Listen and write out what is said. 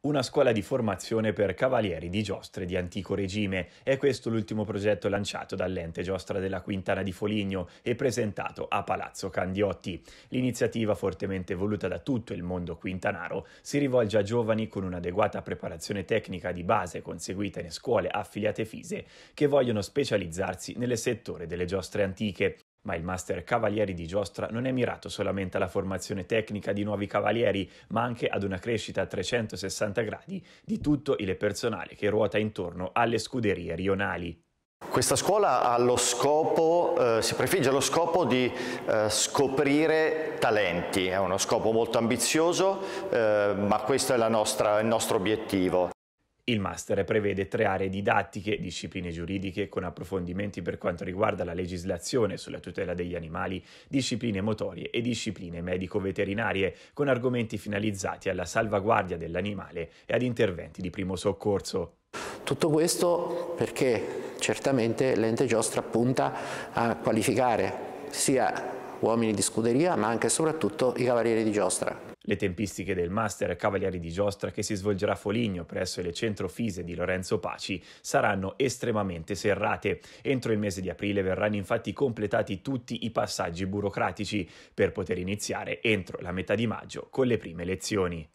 Una scuola di formazione per cavalieri di giostre di antico regime. È questo l'ultimo progetto lanciato dall'ente giostra della Quintana di Foligno e presentato a Palazzo Candiotti. L'iniziativa, fortemente voluta da tutto il mondo quintanaro, si rivolge a giovani con un'adeguata preparazione tecnica di base conseguita in scuole affiliate fise che vogliono specializzarsi nel settore delle giostre antiche ma il Master Cavalieri di Giostra non è mirato solamente alla formazione tecnica di nuovi cavalieri, ma anche ad una crescita a 360 gradi di tutto il personale che ruota intorno alle scuderie rionali. Questa scuola scopo, eh, si prefigge lo scopo di eh, scoprire talenti, è uno scopo molto ambizioso, eh, ma questo è nostra, il nostro obiettivo. Il master prevede tre aree didattiche, discipline giuridiche con approfondimenti per quanto riguarda la legislazione sulla tutela degli animali, discipline motorie e discipline medico-veterinarie, con argomenti finalizzati alla salvaguardia dell'animale e ad interventi di primo soccorso. Tutto questo perché certamente l'ente giostra punta a qualificare sia uomini di scuderia ma anche e soprattutto i cavalieri di giostra le tempistiche del Master Cavalieri di Giostra che si svolgerà a Foligno presso le centrofise di Lorenzo Paci saranno estremamente serrate. Entro il mese di aprile verranno infatti completati tutti i passaggi burocratici per poter iniziare entro la metà di maggio con le prime lezioni.